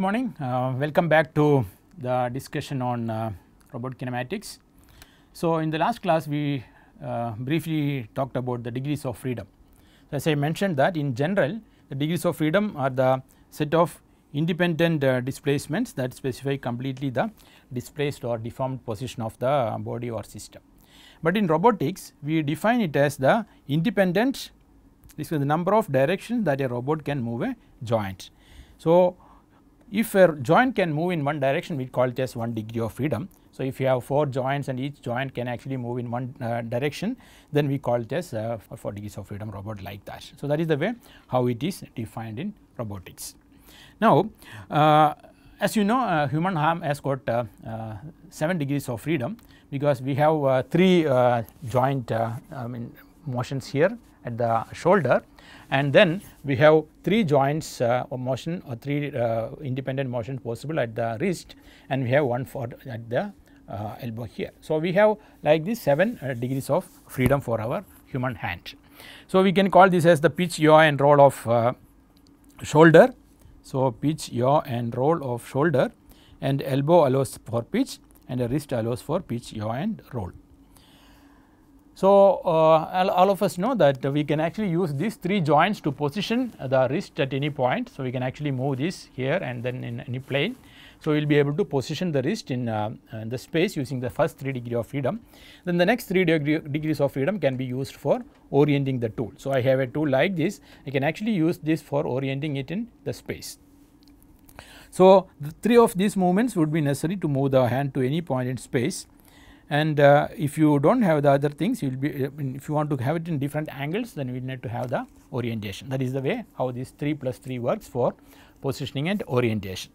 good morning. Uh, welcome back to the discussion on uh, robot kinematics. So, in the last class we uh, briefly talked about the degrees of freedom. So, as I mentioned that in general the degrees of freedom are the set of independent uh, displacements that specify completely the displaced or deformed position of the body or system. But in robotics we define it as the independent this is the number of directions that a robot can move a joint. So, if a joint can move in one direction we call it as one degree of freedom. So, if you have 4 joints and each joint can actually move in one uh, direction then we call it as uh, 4 degrees of freedom robot like that. So, that is the way how it is defined in robotics. Now, uh, as you know uh, human arm has got uh, uh, 7 degrees of freedom because we have uh, 3 uh, joint uh, I mean motions here at the shoulder and then we have three joints uh, of motion or three uh, independent motion possible at the wrist and we have one for at the uh, elbow here. So, we have like this 7 uh, degrees of freedom for our human hand. So, we can call this as the pitch, yaw and roll of uh, shoulder. So, pitch, yaw and roll of shoulder and elbow allows for pitch and the wrist allows for pitch, yaw and roll. So, uh, all, all of us know that we can actually use these three joints to position the wrist at any point. So, we can actually move this here and then in any plane. So, we will be able to position the wrist in, uh, in, the space using the first 3 degree of freedom. Then the next 3 degree, degrees of freedom can be used for orienting the tool. So, I have a tool like this, I can actually use this for orienting it in the space. So, the 3 of these movements would be necessary to move the hand to any point in space and uh, if you do not have the other things you will be if you want to have it in different angles then we need to have the orientation that is the way how this 3 plus 3 works for positioning and orientation.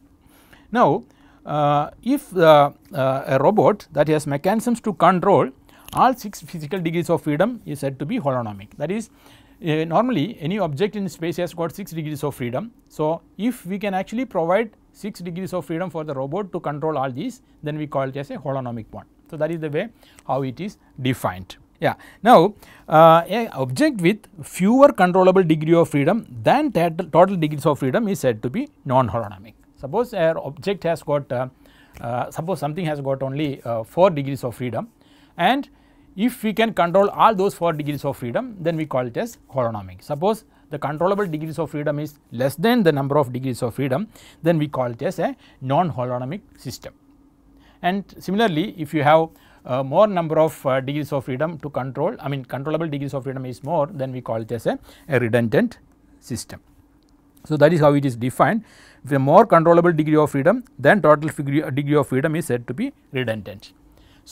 Now uh, if uh, uh a robot that has mechanisms to control all 6 physical degrees of freedom is said to be holonomic that is uh, normally any object in space has got 6 degrees of freedom. So if we can actually provide 6 degrees of freedom for the robot to control all these then we call it as a holonomic one. So, that is the way how it is defined. Yeah. Now, uh, a object with fewer controllable degree of freedom than total degrees of freedom is said to be non-holonomic. Suppose our object has got, uh, uh, suppose something has got only uh, 4 degrees of freedom and if we can control all those 4 degrees of freedom then we call it as holonomic. Suppose the controllable degrees of freedom is less than the number of degrees of freedom then we call it as a non-holonomic system. And similarly, if you have uh, more number of uh, degrees of freedom to control, I mean controllable degrees of freedom is more then we call it as a, a redundant system. So, that is how it is defined if a more controllable degree of freedom then total degree of freedom is said to be redundant.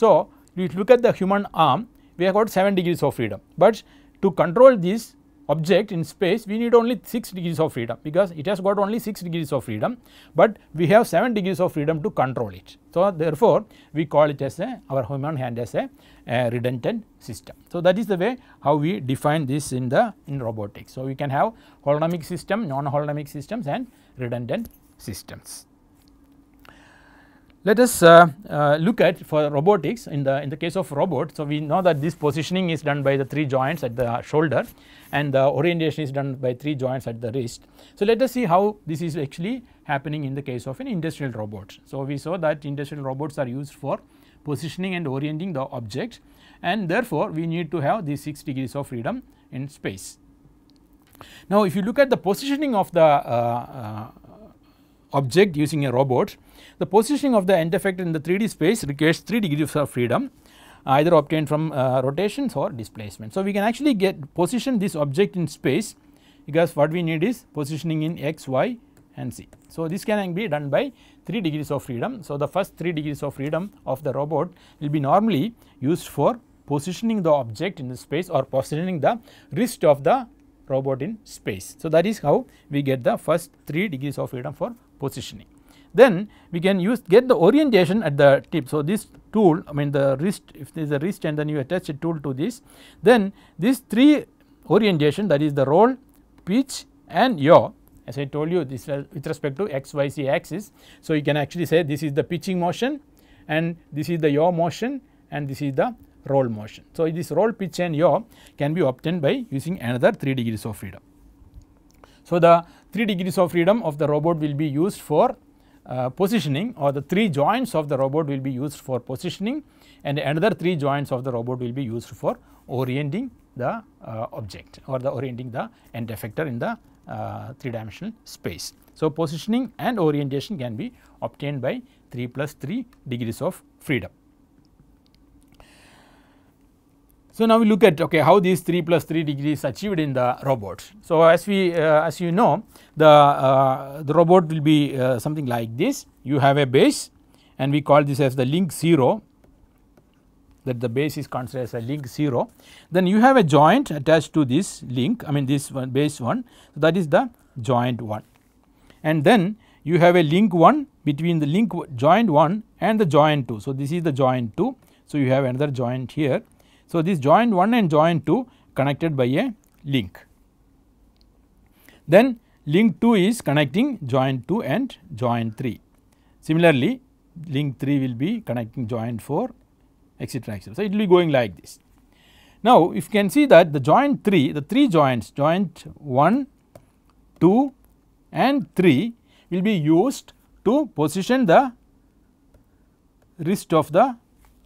So, if you look at the human arm we have got 7 degrees of freedom but to control this object in space we need only 6 degrees of freedom because it has got only 6 degrees of freedom but we have 7 degrees of freedom to control it. So therefore we call it as a our human hand as a, a redundant system. So that is the way how we define this in the in robotics. So we can have holonomic system, non-holonomic systems and redundant systems. Let us uh, uh, look at for robotics in the in the case of robot. So we know that this positioning is done by the three joints at the shoulder, and the orientation is done by three joints at the wrist. So let us see how this is actually happening in the case of an industrial robot. So we saw that industrial robots are used for positioning and orienting the object, and therefore we need to have these six degrees of freedom in space. Now if you look at the positioning of the uh, uh object using a robot, the positioning of the end effect in the 3D space requires 3 degrees of freedom either obtained from uh, rotations or displacement. So, we can actually get position this object in space because what we need is positioning in x, y and z. So, this can be done by 3 degrees of freedom. So, the first 3 degrees of freedom of the robot will be normally used for positioning the object in the space or positioning the wrist of the robot in space. So, that is how we get the first 3 degrees of freedom for positioning. Then we can use get the orientation at the tip. So, this tool I mean the wrist if there is a wrist and then you attach a tool to this then these three orientation that is the roll, pitch and yaw as I told you this with respect to x, y, z axis. So, you can actually say this is the pitching motion and this is the yaw motion and this is the roll motion. So, this roll pitch and yaw can be obtained by using another 3 degrees of freedom. So, the 3 degrees of freedom of the robot will be used for uh, positioning or the three joints of the robot will be used for positioning and another three joints of the robot will be used for orienting the uh, object or the orienting the end effector in the uh, three dimensional space. So, positioning and orientation can be obtained by 3 plus 3 degrees of freedom. So, now we look at okay how these 3 plus 3 degrees achieved in the robot. So, as we uh, as you know the, uh, the robot will be uh, something like this you have a base and we call this as the link 0 that the base is considered as a link 0. Then you have a joint attached to this link I mean this one base 1 so that is the joint 1 and then you have a link 1 between the link joint 1 and the joint 2. So, this is the joint 2 so you have another joint here so, this joint 1 and joint 2 connected by a link. Then link 2 is connecting joint 2 and joint 3. Similarly, link 3 will be connecting joint 4 etc. etc. So, it will be going like this. Now, if you can see that the joint 3, the 3 joints joint 1, 2 and 3 will be used to position the wrist of the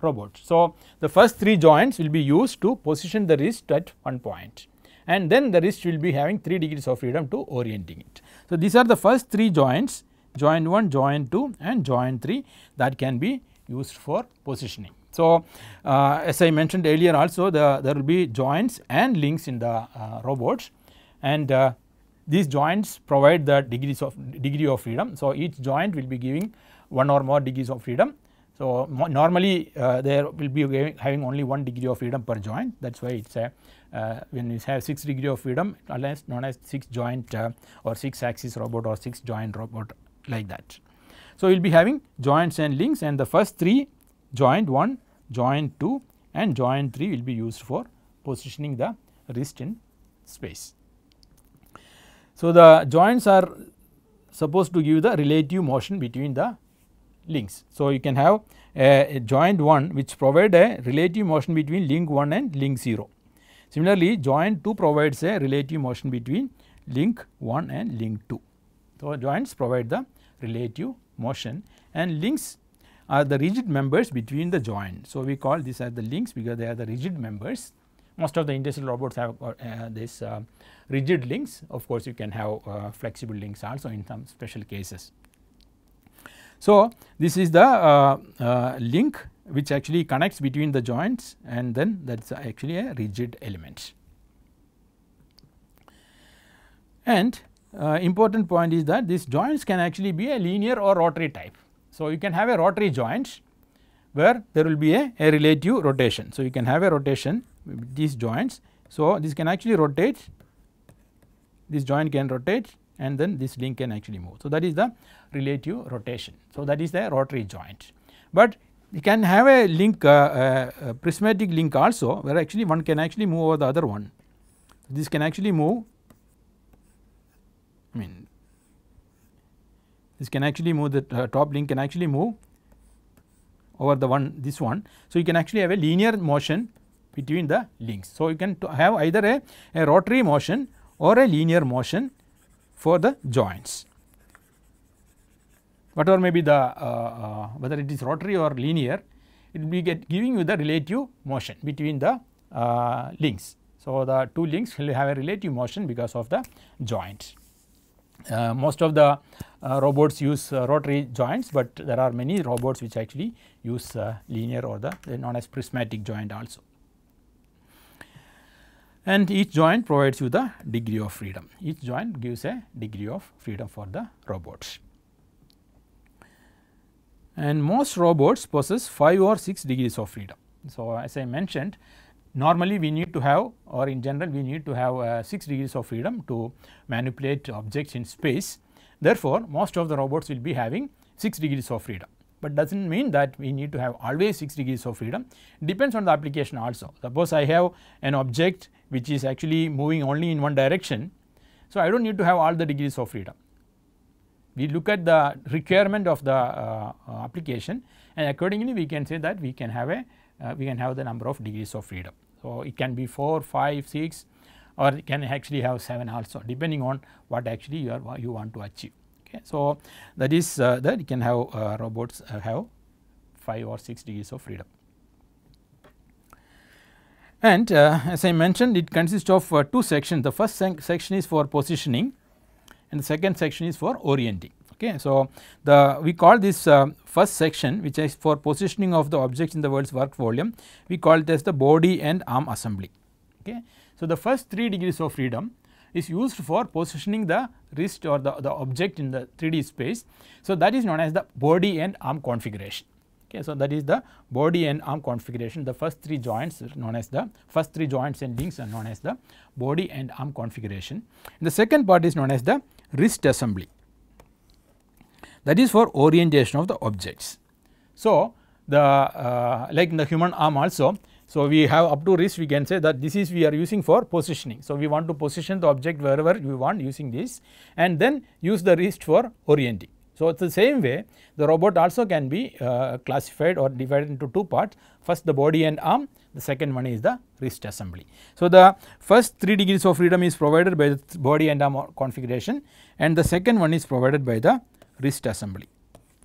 robot. So, the first three joints will be used to position the wrist at one point and then the wrist will be having 3 degrees of freedom to orienting it. So, these are the first three joints joint 1, joint 2 and joint 3 that can be used for positioning. So, uh, as I mentioned earlier also the, there will be joints and links in the uh, robots and uh, these joints provide the degrees of degree of freedom. So, each joint will be giving one or more degrees of freedom so, normally uh, there will be having only 1 degree of freedom per joint that is why it is a uh, when you have 6 degree of freedom unless known as 6 joint uh, or 6 axis robot or 6 joint robot like that. So, you will be having joints and links and the first 3 joint 1, joint 2 and joint 3 will be used for positioning the wrist in space. So, the joints are supposed to give the relative motion between the links. So, you can have a, a joint 1 which provide a relative motion between link 1 and link 0. Similarly, joint 2 provides a relative motion between link 1 and link 2. So, joints provide the relative motion and links are the rigid members between the joint. So, we call these as the links because they are the rigid members. Most of the industrial robots have uh, this uh, rigid links. Of course, you can have uh, flexible links also in some special cases. So, this is the uh, uh, link which actually connects between the joints and then that is actually a rigid element. And uh, important point is that these joints can actually be a linear or rotary type. So, you can have a rotary joint where there will be a, a relative rotation. So, you can have a rotation with these joints. So, this can actually rotate, this joint can rotate and then this link can actually move. So, that is the relative rotation. So, that is the rotary joint. But you can have a link uh, uh, a prismatic link also where actually one can actually move over the other one. This can actually move I mean this can actually move the uh, top link can actually move over the one this one. So, you can actually have a linear motion between the links. So, you can have either a, a rotary motion or a linear motion for the joints. Whatever may be the uh, uh, whether it is rotary or linear, it will be giving you the relative motion between the uh, links. So, the two links will have a relative motion because of the joint. Uh, most of the uh, robots use uh, rotary joints, but there are many robots which actually use uh, linear or the known as prismatic joint also and each joint provides you the degree of freedom. Each joint gives a degree of freedom for the robots. And most robots possess 5 or 6 degrees of freedom. So, as I mentioned normally we need to have or in general we need to have uh, 6 degrees of freedom to manipulate objects in space. Therefore, most of the robots will be having 6 degrees of freedom, but does not mean that we need to have always 6 degrees of freedom depends on the application also. Suppose I have an object which is actually moving only in one direction. So, I do not need to have all the degrees of freedom. We look at the requirement of the uh, application and accordingly we can say that we can have a uh, we can have the number of degrees of freedom. So, it can be 4, 5, 6 or it can actually have 7 also depending on what actually you are you want to achieve. Okay. So, that is uh, that you can have uh, robots uh, have 5 or 6 degrees of freedom. And uh, as I mentioned it consists of uh, two sections the first sec section is for positioning and the second section is for orienting okay. So, the we call this uh, first section which is for positioning of the objects in the world's work volume we call it as the body and arm assembly okay. So, the first 3 degrees of freedom is used for positioning the wrist or the, the object in the 3D space. So, that is known as the body and arm configuration Okay, so that is the body and arm configuration. The first three joints known as the first three joints and links are known as the body and arm configuration. And the second part is known as the wrist assembly. That is for orientation of the objects. So the uh, like the human arm also. So we have up to wrist we can say that this is we are using for positioning. So we want to position the object wherever we want using this and then use the wrist for orienting. So, it is the same way the robot also can be uh, classified or divided into two parts first the body and arm the second one is the wrist assembly. So, the first 3 degrees of freedom is provided by the body and arm configuration and the second one is provided by the wrist assembly.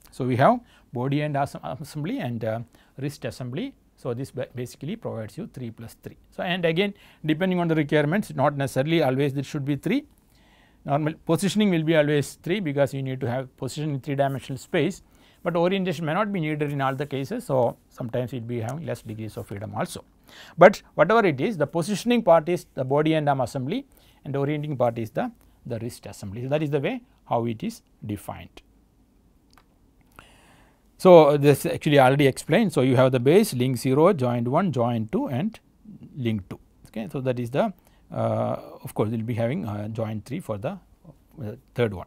So, we have body and arm assembly and uh, wrist assembly. So, this basically provides you 3 plus 3. So, and again depending on the requirements not necessarily always there should be 3 normal positioning will be always 3 because you need to have position in 3 dimensional space, but orientation may not be needed in all the cases. So, sometimes it will be having less degrees of freedom also. But whatever it is the positioning part is the body and arm assembly and the orienting part is the, the wrist assembly. So, that is the way how it is defined. So, this actually already explained. So, you have the base link 0, joint 1, joint 2 and link 2. Okay. So, that is the uh, of course, we will be having uh, joint 3 for the uh, third one.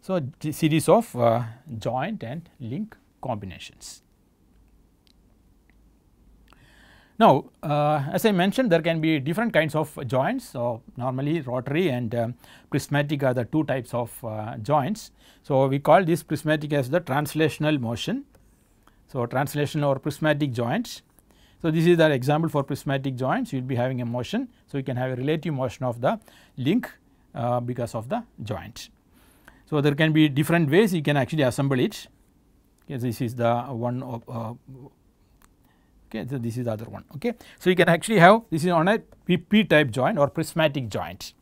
So, series of joint and link combinations. Now, uh, as I mentioned there can be different kinds of joints. So, normally rotary and uh, prismatic are the two types of uh, joints. So, we call this prismatic as the translational motion. So, translational or prismatic joints so, this is the example for prismatic joints you will be having a motion. So, you can have a relative motion of the link uh, because of the joint. So, there can be different ways you can actually assemble it okay, this is the one of uh, okay so this is the other one okay. So, you can actually have this is on a PP type joint or prismatic joint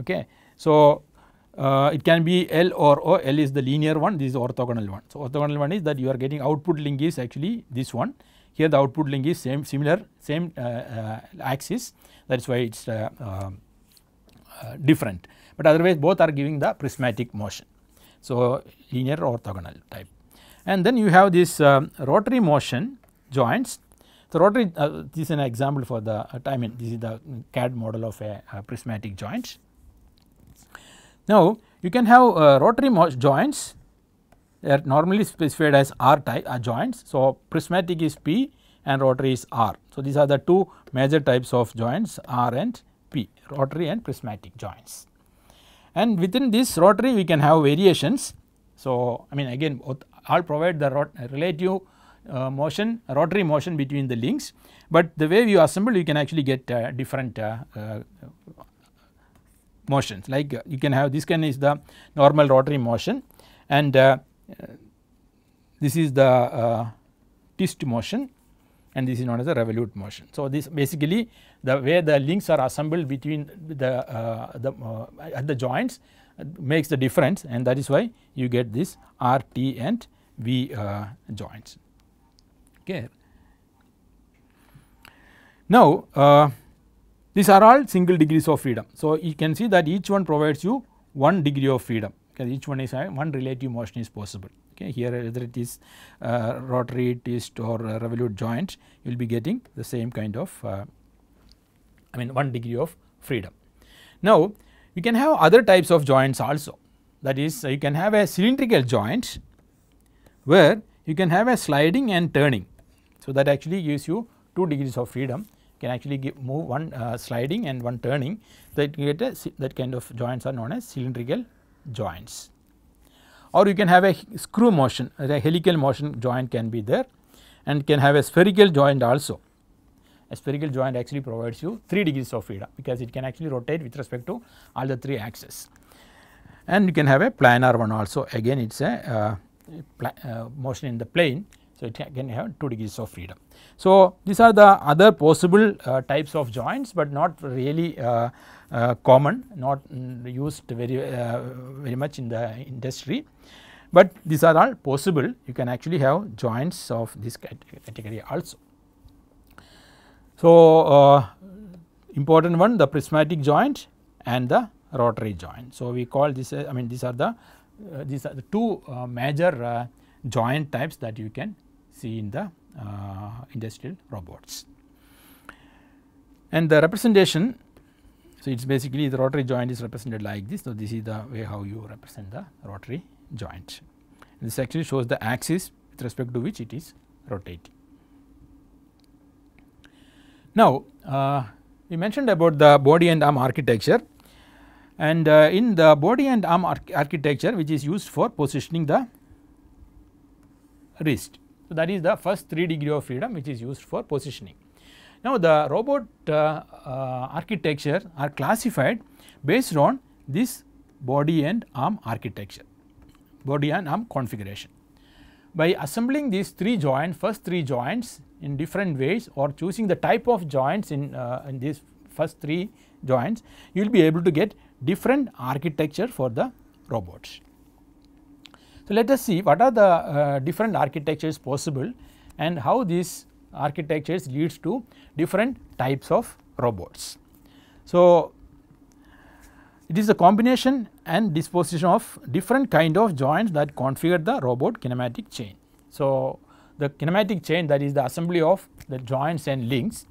okay. So, uh, it can be L or O, L is the linear one, this is orthogonal one. So, orthogonal one is that you are getting output link is actually this one here the output link is same similar same uh, uh, axis that is why it is uh, um, different but otherwise both are giving the prismatic motion. So, linear orthogonal type and then you have this um, rotary motion joints. So, rotary uh, this is an example for the uh, I mean this is the CAD model of a, a prismatic joint. Now, you can have uh, rotary joints they are normally specified as R type uh, joints. So, prismatic is P and rotary is R. So, these are the two major types of joints R and P rotary and prismatic joints. And within this rotary we can have variations. So, I mean again I will provide the relative uh, motion rotary motion between the links, but the way you assemble you can actually get uh, different uh, uh, motions like uh, you can have this can is the normal rotary motion and this is the uh, twist motion and this is known as a revolute motion. So, this basically the way the links are assembled between the, uh, the uh, at the joints makes the difference and that is why you get this R T and V uh, joints. Okay. Now, uh, these are all single degrees of freedom. So, you can see that each one provides you 1 degree of freedom because each one is uh, one relative motion is possible. Okay, here whether it is uh, rotary twist or uh, revolute joint, you will be getting the same kind of, uh, I mean, one degree of freedom. Now, you can have other types of joints also. That is, uh, you can have a cylindrical joint where you can have a sliding and turning. So, that actually gives you 2 degrees of freedom you can actually give, move one uh, sliding and one turning that you get a, that kind of joints are known as cylindrical joints or you can have a screw motion a helical motion joint can be there and can have a spherical joint also. A spherical joint actually provides you 3 degrees of freedom because it can actually rotate with respect to all the 3 axes and you can have a planar one also again it is a uh, uh, motion in the plane so, it can have 2 degrees of freedom. So, these are the other possible uh, types of joints but not really uh, uh, common not used very, uh, very much in the industry. But these are all possible you can actually have joints of this category also. So, uh, important one the prismatic joint and the rotary joint. So, we call this uh, I mean these are the these are the two major joint types that you can see in the uh, industrial robots. And the representation, so it is basically the rotary joint is represented like this. So, this is the way how you represent the rotary joint. This actually shows the axis with respect to which it is rotating. Now, uh, we mentioned about the body and arm architecture and uh, in the body and arm architecture which is used for positioning the wrist. So, that is the first 3 degree of freedom which is used for positioning. Now, the robot uh, uh, architecture are classified based on this body and arm architecture, body and arm configuration. By assembling these 3 joints, first 3 joints in different ways or choosing the type of joints in, uh, in these first 3 joints, you will be able to get different architecture for the robots. So, let us see what are the uh, different architectures possible and how these architectures leads to different types of robots. So, it is a combination and disposition of different kind of joints that configure the robot kinematic chain. So, the kinematic chain that is the assembly of the joints and links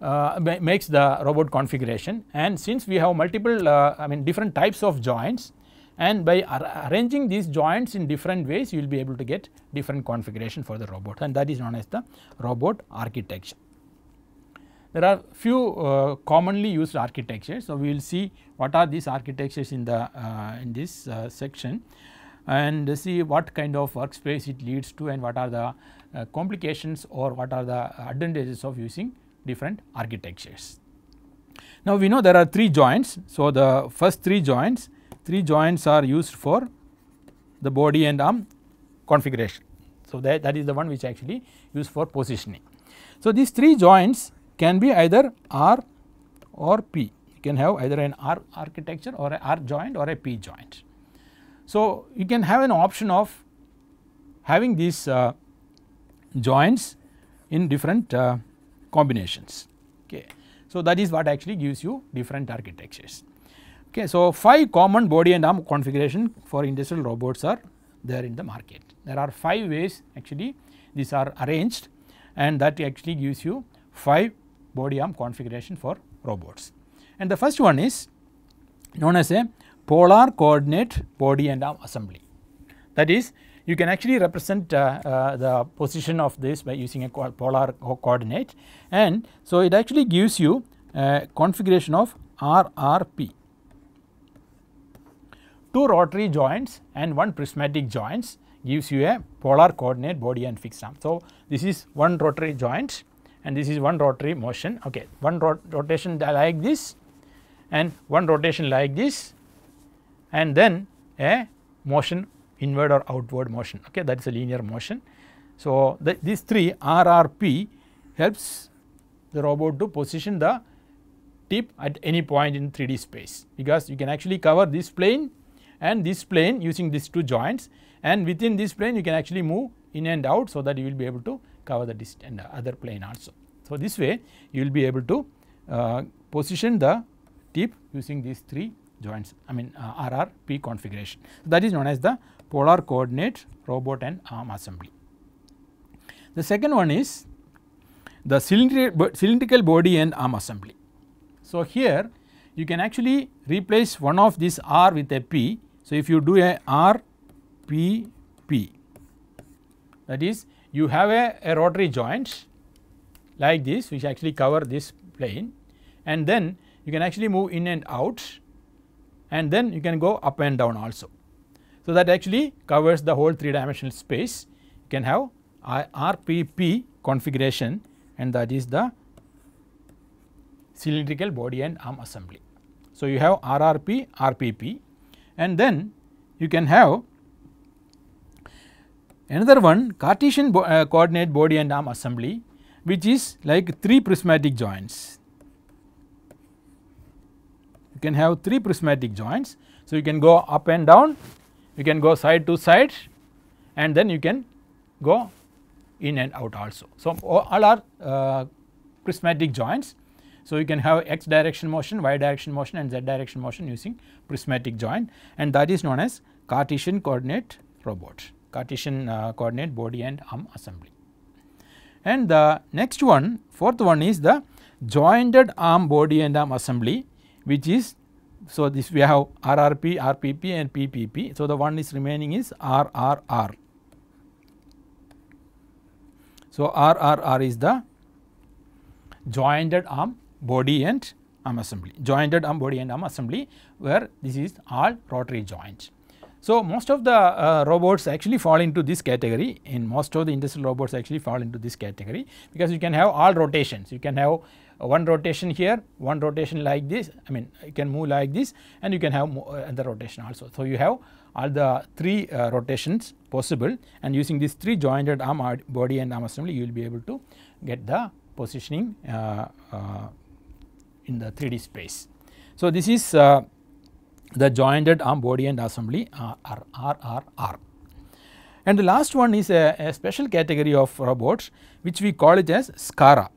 uh, makes the robot configuration and since we have multiple uh, I mean different types of joints and by arranging these joints in different ways you will be able to get different configuration for the robot and that is known as the robot architecture. There are few uh, commonly used architectures. So, we will see what are these architectures in the uh, in this uh, section and see what kind of workspace it leads to and what are the uh, complications or what are the advantages of using different architectures. Now, we know there are 3 joints. So, the first 3 joints 3 joints are used for the body and arm configuration. So, that, that is the one which actually used for positioning. So, these 3 joints can be either R or P you can have either an R architecture or a R joint or a P joint. So, you can have an option of having these uh, joints in different uh, combinations okay. So, that is what actually gives you different architectures. Okay, so 5 common body and arm configuration for industrial robots are there in the market. There are 5 ways actually these are arranged and that actually gives you 5 body arm configuration for robots. And the first one is known as a polar coordinate body and arm assembly. That is you can actually represent uh, uh, the position of this by using a polar co coordinate and so it actually gives you a configuration of RRP two rotary joints and one prismatic joints gives you a polar coordinate body and fixed arm. So, this is one rotary joint and this is one rotary motion okay one rot rotation like this and one rotation like this and then a motion inward or outward motion okay that is a linear motion. So, the, these 3 RRP helps the robot to position the tip at any point in 3D space because you can actually cover this plane and this plane using these two joints and within this plane you can actually move in and out so that you will be able to cover the other plane also. So, this way you will be able to uh, position the tip using these three joints I mean uh, RRP configuration that is known as the polar coordinate robot and arm assembly. The second one is the cylindrical body and arm assembly. So, here you can actually replace one of these R with a P so, if you do a RPP that is you have a, a rotary joint like this which actually cover this plane and then you can actually move in and out and then you can go up and down also. So, that actually covers the whole 3 dimensional space you can have RPP configuration and that is the cylindrical body and arm assembly. So, you have RRP, RPP and then you can have another one Cartesian bo uh, coordinate body and arm assembly which is like 3 prismatic joints. You can have 3 prismatic joints. So, you can go up and down, you can go side to side and then you can go in and out also. So, all are uh, prismatic joints so, you can have x direction motion, y direction motion and z direction motion using prismatic joint and that is known as Cartesian coordinate robot, Cartesian uh, coordinate body and arm assembly. And the next one, fourth one is the jointed arm body and arm assembly which is so this we have RRP, RPP and PPP. So, the one is remaining is RRR. So, RRR is the jointed arm body and arm assembly, jointed arm body and arm assembly where this is all rotary joint. So, most of the uh, robots actually fall into this category in most of the industrial robots actually fall into this category because you can have all rotations. You can have uh, one rotation here, one rotation like this I mean you can move like this and you can have uh, another rotation also. So, you have all the three uh, rotations possible and using these three jointed arm body and arm assembly you will be able to get the positioning uh, uh in the 3D space. So, this is uh, the jointed arm body and assembly RRRR. Uh, RRR. And the last one is a, a, special category of robots which we call it as SCARA.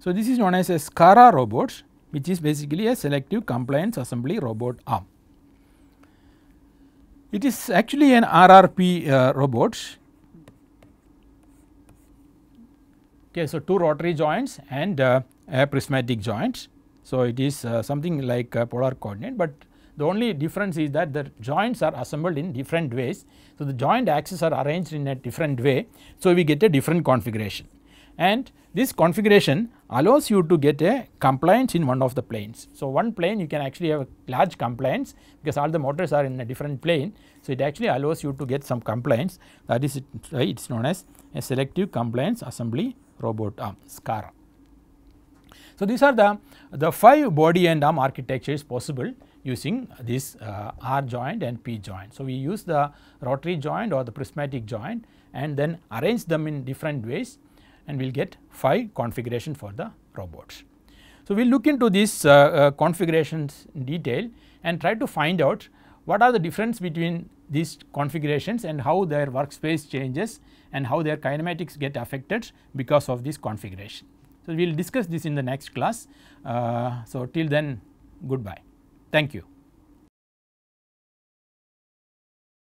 So, this is known as a SCARA robot which is basically a selective compliance assembly robot arm. It is actually an RRP uh, robot. Okay, so two rotary joints and uh, a prismatic joint. So, it is uh, something like a polar coordinate, but the only difference is that the joints are assembled in different ways. So, the joint axes are arranged in a different way. So, we get a different configuration and this configuration allows you to get a compliance in one of the planes. So, one plane you can actually have a large compliance because all the motors are in a different plane. So, it actually allows you to get some compliance that is it is known as a selective compliance assembly robot arm SCARA. So, these are the, the 5 body and arm architectures possible using this uh, R joint and P joint. So, we use the rotary joint or the prismatic joint and then arrange them in different ways and we will get 5 configuration for the robots. So, we will look into these uh, uh, configurations in detail and try to find out what are the difference between these configurations and how their workspace changes and how their kinematics get affected because of this configuration. So, we will discuss this in the next class. Uh, so, till then goodbye. Thank you.